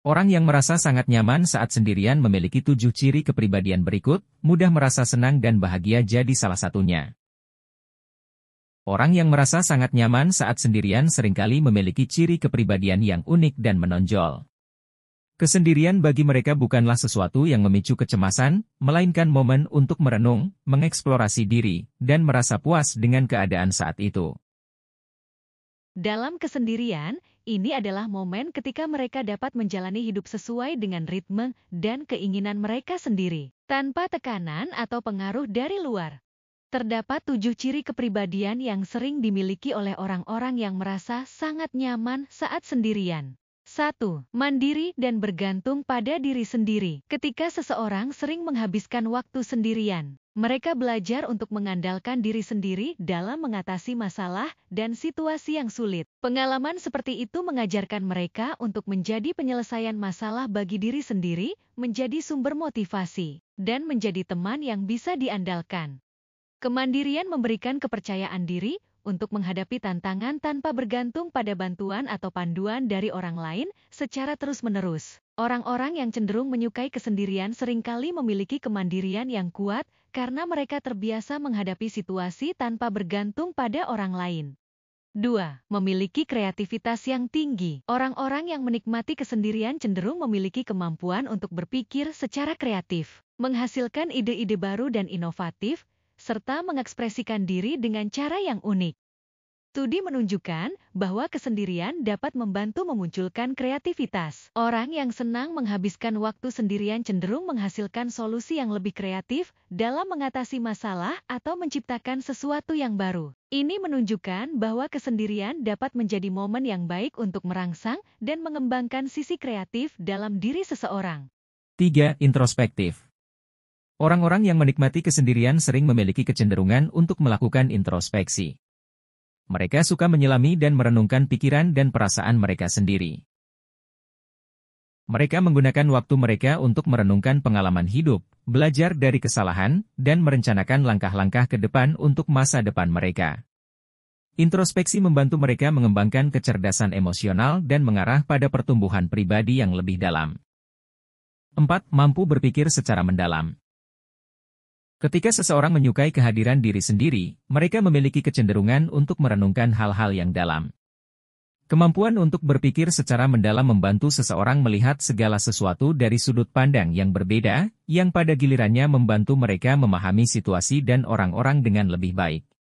Orang yang merasa sangat nyaman saat sendirian memiliki tujuh ciri kepribadian berikut, mudah merasa senang dan bahagia jadi salah satunya. Orang yang merasa sangat nyaman saat sendirian seringkali memiliki ciri kepribadian yang unik dan menonjol. Kesendirian bagi mereka bukanlah sesuatu yang memicu kecemasan, melainkan momen untuk merenung, mengeksplorasi diri, dan merasa puas dengan keadaan saat itu. Dalam kesendirian, ini adalah momen ketika mereka dapat menjalani hidup sesuai dengan ritme dan keinginan mereka sendiri, tanpa tekanan atau pengaruh dari luar. Terdapat tujuh ciri kepribadian yang sering dimiliki oleh orang-orang yang merasa sangat nyaman saat sendirian. 1. Mandiri dan bergantung pada diri sendiri. Ketika seseorang sering menghabiskan waktu sendirian, mereka belajar untuk mengandalkan diri sendiri dalam mengatasi masalah dan situasi yang sulit. Pengalaman seperti itu mengajarkan mereka untuk menjadi penyelesaian masalah bagi diri sendiri, menjadi sumber motivasi, dan menjadi teman yang bisa diandalkan. Kemandirian memberikan kepercayaan diri, untuk menghadapi tantangan tanpa bergantung pada bantuan atau panduan dari orang lain secara terus-menerus. Orang-orang yang cenderung menyukai kesendirian seringkali memiliki kemandirian yang kuat karena mereka terbiasa menghadapi situasi tanpa bergantung pada orang lain. 2. Memiliki kreativitas yang tinggi. Orang-orang yang menikmati kesendirian cenderung memiliki kemampuan untuk berpikir secara kreatif, menghasilkan ide-ide baru dan inovatif, serta mengekspresikan diri dengan cara yang unik. Studi menunjukkan bahwa kesendirian dapat membantu memunculkan kreativitas. Orang yang senang menghabiskan waktu sendirian cenderung menghasilkan solusi yang lebih kreatif dalam mengatasi masalah atau menciptakan sesuatu yang baru. Ini menunjukkan bahwa kesendirian dapat menjadi momen yang baik untuk merangsang dan mengembangkan sisi kreatif dalam diri seseorang. 3. Introspektif Orang-orang yang menikmati kesendirian sering memiliki kecenderungan untuk melakukan introspeksi. Mereka suka menyelami dan merenungkan pikiran dan perasaan mereka sendiri. Mereka menggunakan waktu mereka untuk merenungkan pengalaman hidup, belajar dari kesalahan, dan merencanakan langkah-langkah ke depan untuk masa depan mereka. Introspeksi membantu mereka mengembangkan kecerdasan emosional dan mengarah pada pertumbuhan pribadi yang lebih dalam. 4. Mampu berpikir secara mendalam Ketika seseorang menyukai kehadiran diri sendiri, mereka memiliki kecenderungan untuk merenungkan hal-hal yang dalam. Kemampuan untuk berpikir secara mendalam membantu seseorang melihat segala sesuatu dari sudut pandang yang berbeda, yang pada gilirannya membantu mereka memahami situasi dan orang-orang dengan lebih baik.